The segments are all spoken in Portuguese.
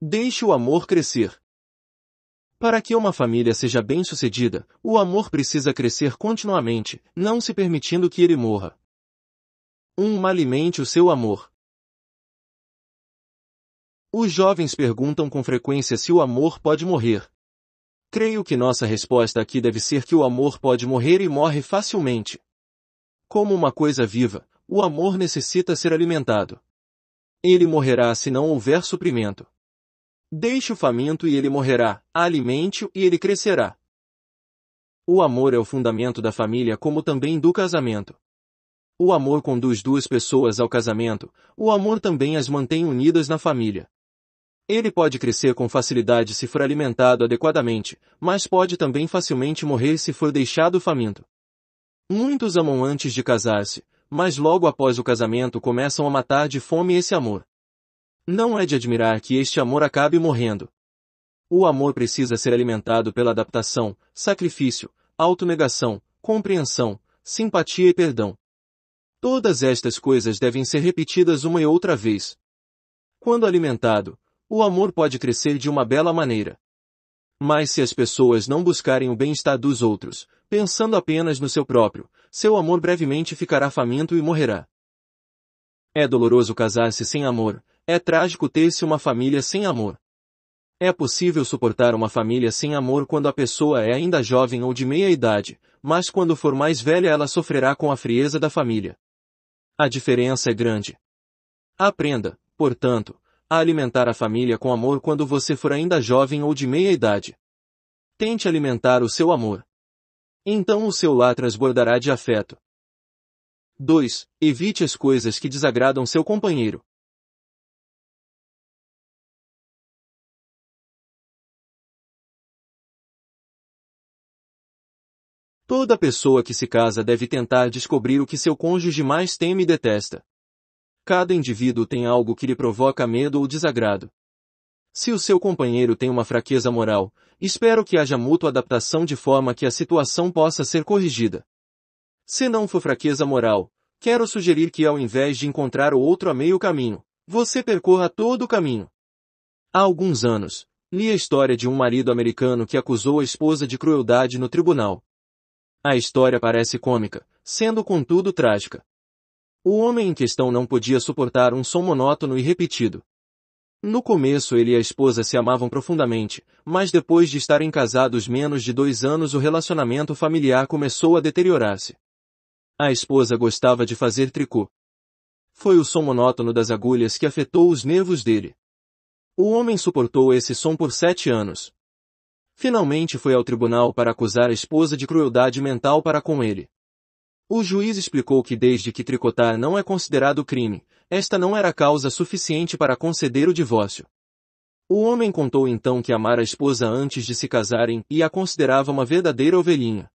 Deixe o amor crescer. Para que uma família seja bem-sucedida, o amor precisa crescer continuamente, não se permitindo que ele morra. 1. Um, alimente o seu amor. Os jovens perguntam com frequência se o amor pode morrer. Creio que nossa resposta aqui deve ser que o amor pode morrer e morre facilmente. Como uma coisa viva, o amor necessita ser alimentado. Ele morrerá se não houver suprimento. Deixe o faminto e ele morrerá, alimente-o e ele crescerá. O amor é o fundamento da família como também do casamento. O amor conduz duas pessoas ao casamento, o amor também as mantém unidas na família. Ele pode crescer com facilidade se for alimentado adequadamente, mas pode também facilmente morrer se for deixado faminto. Muitos amam antes de casar-se, mas logo após o casamento começam a matar de fome esse amor. Não é de admirar que este amor acabe morrendo. O amor precisa ser alimentado pela adaptação, sacrifício, autonegação, compreensão, simpatia e perdão. Todas estas coisas devem ser repetidas uma e outra vez. Quando alimentado, o amor pode crescer de uma bela maneira. Mas se as pessoas não buscarem o bem-estar dos outros, pensando apenas no seu próprio, seu amor brevemente ficará faminto e morrerá. É doloroso casar-se sem amor, é trágico ter-se uma família sem amor. É possível suportar uma família sem amor quando a pessoa é ainda jovem ou de meia idade, mas quando for mais velha ela sofrerá com a frieza da família. A diferença é grande. Aprenda, portanto, a alimentar a família com amor quando você for ainda jovem ou de meia idade. Tente alimentar o seu amor. Então o seu lar transbordará de afeto. 2. Evite as coisas que desagradam seu companheiro. Toda pessoa que se casa deve tentar descobrir o que seu cônjuge mais teme e detesta. Cada indivíduo tem algo que lhe provoca medo ou desagrado. Se o seu companheiro tem uma fraqueza moral, espero que haja mútua adaptação de forma que a situação possa ser corrigida. Se não for fraqueza moral, quero sugerir que ao invés de encontrar o outro a meio caminho, você percorra todo o caminho. Há alguns anos, li a história de um marido americano que acusou a esposa de crueldade no tribunal. A história parece cômica, sendo contudo trágica. O homem em questão não podia suportar um som monótono e repetido. No começo ele e a esposa se amavam profundamente, mas depois de estarem casados menos de dois anos o relacionamento familiar começou a deteriorar-se. A esposa gostava de fazer tricô. Foi o som monótono das agulhas que afetou os nervos dele. O homem suportou esse som por sete anos, finalmente foi ao tribunal para acusar a esposa de crueldade mental para com ele. O juiz explicou que desde que tricotar não é considerado crime, esta não era causa suficiente para conceder o divórcio. O homem contou então que amara a esposa antes de se casarem e a considerava uma verdadeira ovelhinha.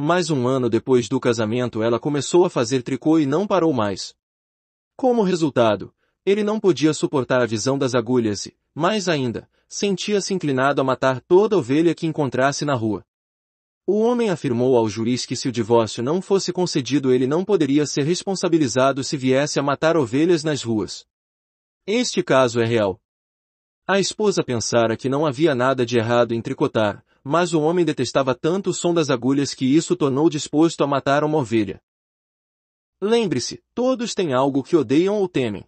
Mas um ano depois do casamento ela começou a fazer tricô e não parou mais. Como resultado, ele não podia suportar a visão das agulhas e, mais ainda, sentia-se inclinado a matar toda ovelha que encontrasse na rua. O homem afirmou ao juiz que se o divórcio não fosse concedido ele não poderia ser responsabilizado se viesse a matar ovelhas nas ruas. Este caso é real. A esposa pensara que não havia nada de errado em tricotar, mas o homem detestava tanto o som das agulhas que isso tornou disposto a matar uma ovelha. Lembre-se, todos têm algo que odeiam ou temem.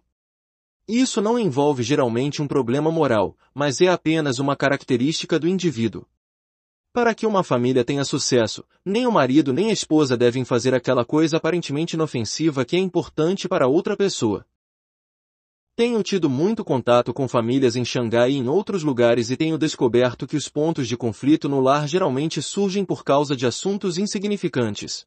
Isso não envolve geralmente um problema moral, mas é apenas uma característica do indivíduo. Para que uma família tenha sucesso, nem o marido nem a esposa devem fazer aquela coisa aparentemente inofensiva que é importante para outra pessoa. Tenho tido muito contato com famílias em Xangai e em outros lugares e tenho descoberto que os pontos de conflito no lar geralmente surgem por causa de assuntos insignificantes.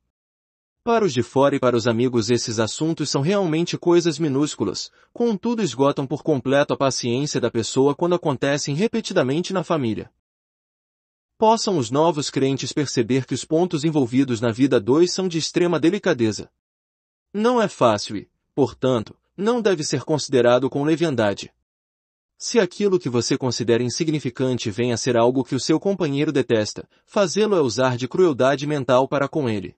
Para os de fora e para os amigos esses assuntos são realmente coisas minúsculas, contudo esgotam por completo a paciência da pessoa quando acontecem repetidamente na família. Possam os novos crentes perceber que os pontos envolvidos na vida 2 são de extrema delicadeza. Não é fácil e, portanto, não deve ser considerado com leviandade. Se aquilo que você considera insignificante vem a ser algo que o seu companheiro detesta, fazê-lo é usar de crueldade mental para com ele.